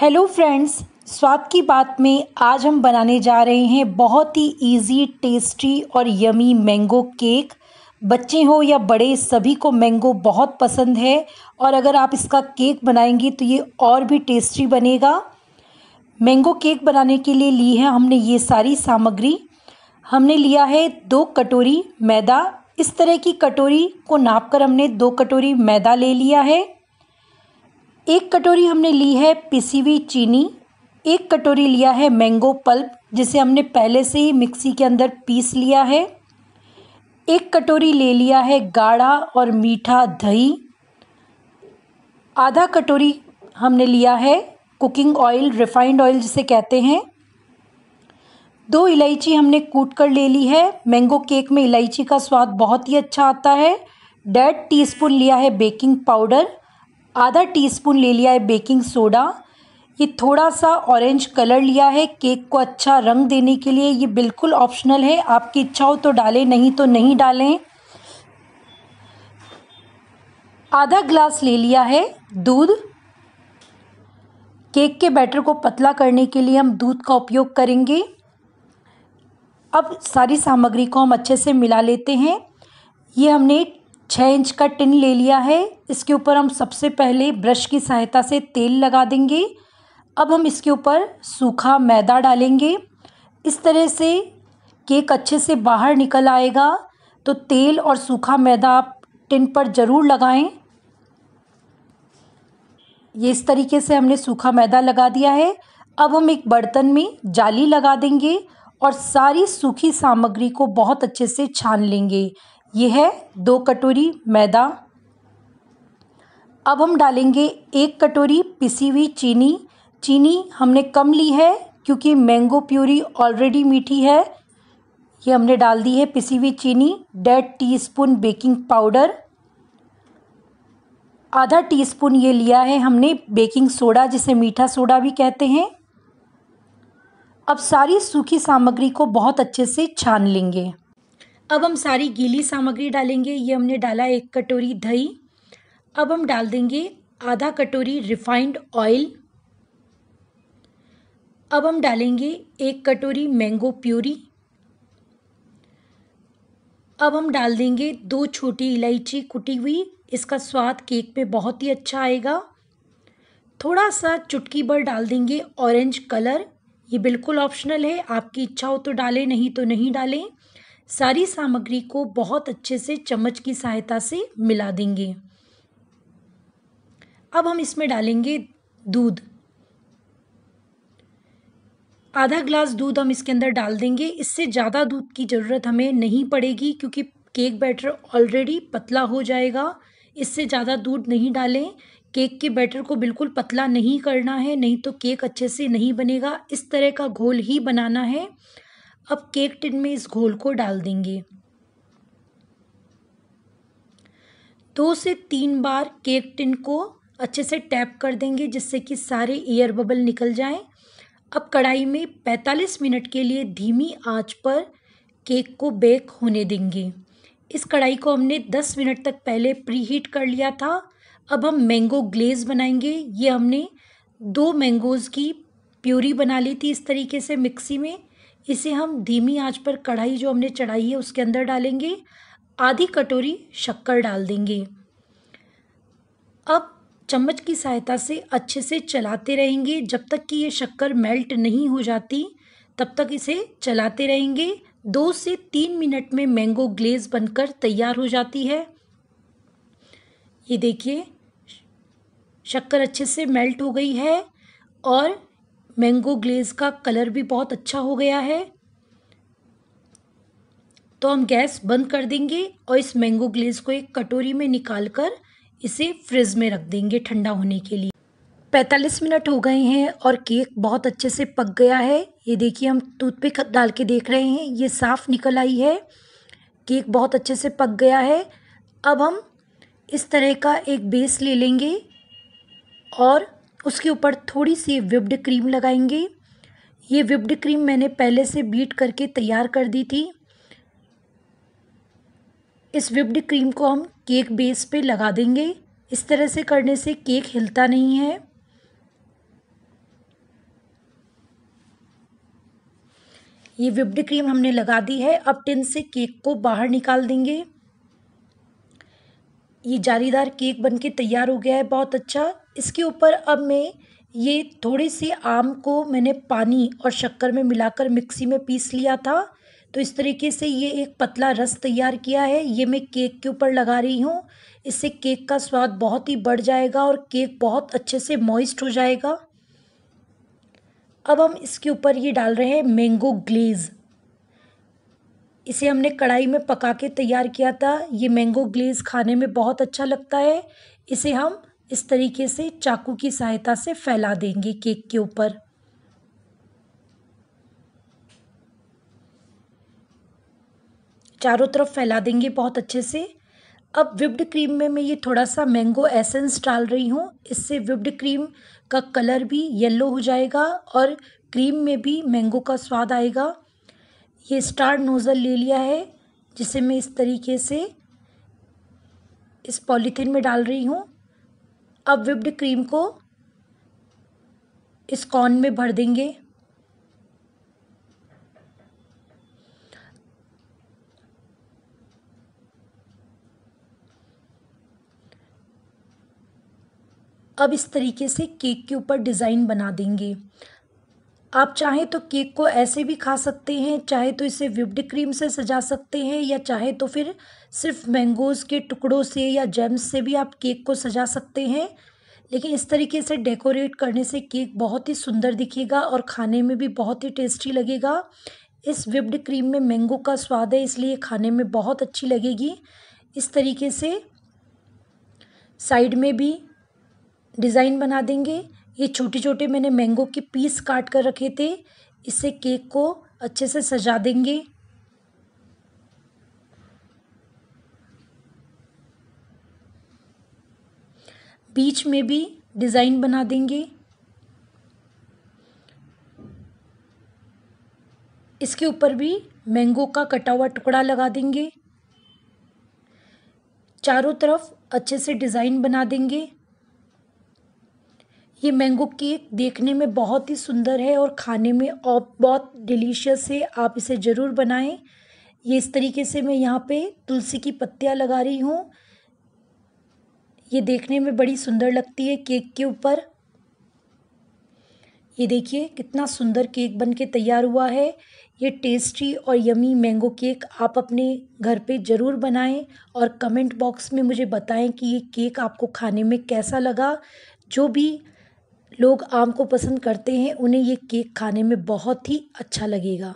Hello friends स्वाद की बात में आज हम बनाने जा रहे हैं बहुत ही इजी टेस्टी और यमी मैंगो केक बच्चे हो या बड़े सभी को मैंगो बहुत पसंद है और अगर आप इसका केक बनाएंगे तो ये और भी टेस्टी बनेगा मैंगो केक बनाने के लिए ली है हमने ये सारी सामग्री हमने लिया है दो कटोरी मैदा इस तरह की कटोरी को नाप कर हमने दो कटोरी मैदा ले लिया है एक कटोरी हमने ली है पिसी हुई चीनी एक कटोरी लिया है मैंगो पल्प जिसे हमने पहले से ही मिक्सी के अंदर पीस लिया है एक कटोरी ले लिया है गाढ़ा और मीठा दही आधा कटोरी हमने लिया है कुकिंग ऑयल रिफाइंड ऑयल जिसे कहते हैं दो इलायची हमने कूट कर ले ली है मैंगो केक में इलायची का स्वाद बहुत ही अच्छा आता है डेढ़ टीस्पून लिया है बेकिंग पाउडर आधा टीस्पून ले लिया है बेकिंग सोडा ये थोड़ा सा ऑरेंज कलर लिया है केक को अच्छा रंग देने के लिए ये बिल्कुल ऑप्शनल है आपकी इच्छा हो तो डालें नहीं तो नहीं डालें आधा ग्लास ले लिया है दूध केक के बैटर को पतला करने के लिए हम दूध का उपयोग करेंगे अब सारी सामग्री को हम अच्छे से मिला लेते हैं ये हमने छः इंच का टिन ले लिया है इसके ऊपर हम सबसे पहले ब्रश की सहायता से तेल लगा देंगे अब हम इसके ऊपर सूखा मैदा डालेंगे इस तरह से केक अच्छे से बाहर निकल आएगा तो तेल और सूखा मैदा आप टिन पर ज़रूर लगाएं ये इस तरीके से हमने सूखा मैदा लगा दिया है अब हम एक बर्तन में जाली लगा देंगे और सारी सूखी सामग्री को बहुत अच्छे से छान लेंगे ये है दो कटोरी मैदा अब हम डालेंगे एक कटोरी पिसी हुई चीनी चीनी हमने कम ली है क्योंकि मैंगो प्यूरी ऑलरेडी मीठी है ये हमने डाल दी है पिसी हुई चीनी डेढ़ टीस्पून बेकिंग पाउडर आधा टीस्पून ये लिया है हमने बेकिंग सोडा जिसे मीठा सोडा भी कहते हैं अब सारी सूखी सामग्री को बहुत अच्छे से छान लेंगे अब हम सारी गीली सामग्री डालेंगे ये हमने डाला एक कटोरी दही अब हम डाल देंगे आधा कटोरी रिफाइंड ऑयल अब हम डालेंगे एक कटोरी मैंगो प्यूरी अब हम डाल देंगे दो छोटी इलायची कुटी हुई इसका स्वाद केक पे बहुत ही अच्छा आएगा थोड़ा सा चुटकी भर डाल देंगे ऑरेंज कलर ये बिल्कुल ऑप्शनल है आपकी इच्छा हो तो डालें नहीं तो नहीं डालें सारी सामग्री को बहुत अच्छे से चम्मच की सहायता से मिला देंगे अब हम इसमें डालेंगे दूध आधा ग्लास दूध हम इसके अंदर डाल देंगे इससे ज़्यादा दूध की ज़रूरत हमें नहीं पड़ेगी क्योंकि केक बैटर ऑलरेडी पतला हो जाएगा इससे ज़्यादा दूध नहीं डालें केक के बैटर को बिल्कुल पतला नहीं करना है नहीं तो केक अच्छे से नहीं बनेगा इस तरह का घोल ही बनाना है अब केक टिन में इस घोल को डाल देंगे दो से तीन बार केक टिन को अच्छे से टैप कर देंगे जिससे कि सारे एयर बबल निकल जाएं। अब कढ़ाई में 45 मिनट के लिए धीमी आंच पर केक को बेक होने देंगे इस कढ़ाई को हमने 10 मिनट तक पहले प्री हीट कर लिया था अब हम मैंगो ग्लेज बनाएंगे ये हमने दो मैंगोज़ की प्यूरी बना ली थी इस तरीके से मिक्सी में इसे हम धीमी आंच पर कढ़ाई जो हमने चढ़ाई है उसके अंदर डालेंगे आधी कटोरी शक्कर डाल देंगे अब चम्मच की सहायता से अच्छे से चलाते रहेंगे जब तक कि ये शक्कर मेल्ट नहीं हो जाती तब तक इसे चलाते रहेंगे दो से तीन मिनट में मैंगो ग्लेज बनकर तैयार हो जाती है ये देखिए शक्कर अच्छे से मेल्ट हो गई है और मैंगो ग्लेज का कलर भी बहुत अच्छा हो गया है तो हम गैस बंद कर देंगे और इस मैंगो ग्लेज को एक कटोरी में निकाल कर इसे फ्रिज में रख देंगे ठंडा होने के लिए पैंतालीस मिनट हो गए हैं और केक बहुत अच्छे से पक गया है ये देखिए हम टूथपिक डाल के देख रहे हैं ये साफ़ निकल आई है केक बहुत अच्छे से पक गया है अब हम इस तरह का एक बेस ले लेंगे और उसके ऊपर थोड़ी सी विप्ड क्रीम लगाएंगे ये विप्ड क्रीम मैंने पहले से बीट करके तैयार कर दी थी इस विप्ड क्रीम को हम केक बेस पे लगा देंगे इस तरह से करने से केक हिलता नहीं है ये विप्ड क्रीम हमने लगा दी है अब टिन से केक को बाहर निकाल देंगे ये जालीदार केक बनके तैयार हो गया है बहुत अच्छा इसके ऊपर अब मैं ये थोड़े से आम को मैंने पानी और शक्कर में मिलाकर मिक्सी में पीस लिया था तो इस तरीके से ये एक पतला रस तैयार किया है ये मैं केक के ऊपर लगा रही हूँ इससे केक का स्वाद बहुत ही बढ़ जाएगा और केक बहुत अच्छे से मॉइस्ट हो जाएगा अब हम इसके ऊपर ये डाल रहे हैं मैंगो ग्लेज़ इसे हमने कढ़ाई में पका के तैयार किया था ये मैंगो ग्लेज़ खाने में बहुत अच्छा लगता है इसे हम इस तरीके से चाकू की सहायता से फैला देंगे केक के ऊपर चारों तरफ फैला देंगे बहुत अच्छे से अब विप्ड क्रीम में मैं ये थोड़ा सा मैंगो एसेंस डाल रही हूँ इससे विप्ड क्रीम का कलर भी येलो हो जाएगा और क्रीम में भी मैंगो का स्वाद आएगा ये स्टार नोज़ल ले लिया है जिसे मैं इस तरीके से इस पॉलीथीन में डाल रही हूँ अब विप्ड क्रीम को इस कॉर्न में भर देंगे अब इस तरीके से केक के ऊपर डिज़ाइन बना देंगे आप चाहें तो केक को ऐसे भी खा सकते हैं चाहे तो इसे विप्ड क्रीम से सजा सकते हैं या चाहे तो फिर सिर्फ मैंगोज़ के टुकड़ों से या जेम्स से भी आप केक को सजा सकते हैं लेकिन इस तरीके से डेकोरेट करने से केक बहुत ही सुंदर दिखेगा और खाने में भी बहुत ही टेस्टी लगेगा इस विप्ड क्रीम में मैंगो का स्वाद है इसलिए खाने में बहुत अच्छी लगेगी इस तरीके से साइड में भी डिज़ाइन बना देंगे ये छोटे छोटे मैंने मैंगो के पीस काट कर रखे थे इसे केक को अच्छे से सजा देंगे बीच में भी डिज़ाइन बना देंगे इसके ऊपर भी मैंगो का कटा हुआ टुकड़ा लगा देंगे चारों तरफ अच्छे से डिज़ाइन बना देंगे ये मैंगो केक देखने में बहुत ही सुंदर है और खाने में और बहुत डिलीशियस है आप इसे ज़रूर बनाएं ये इस तरीके से मैं यहाँ पे तुलसी की पत्तियाँ लगा रही हूँ ये देखने में बड़ी सुंदर लगती है केक के ऊपर ये देखिए कितना सुंदर केक बन के तैयार हुआ है ये टेस्टी और यमी मैंगो केक आप अपने घर पे ज़रूर बनाएं और कमेंट बॉक्स में मुझे बताएं कि ये केक आपको खाने में कैसा लगा जो भी लोग आम को पसंद करते हैं उन्हें ये केक खाने में बहुत ही अच्छा लगेगा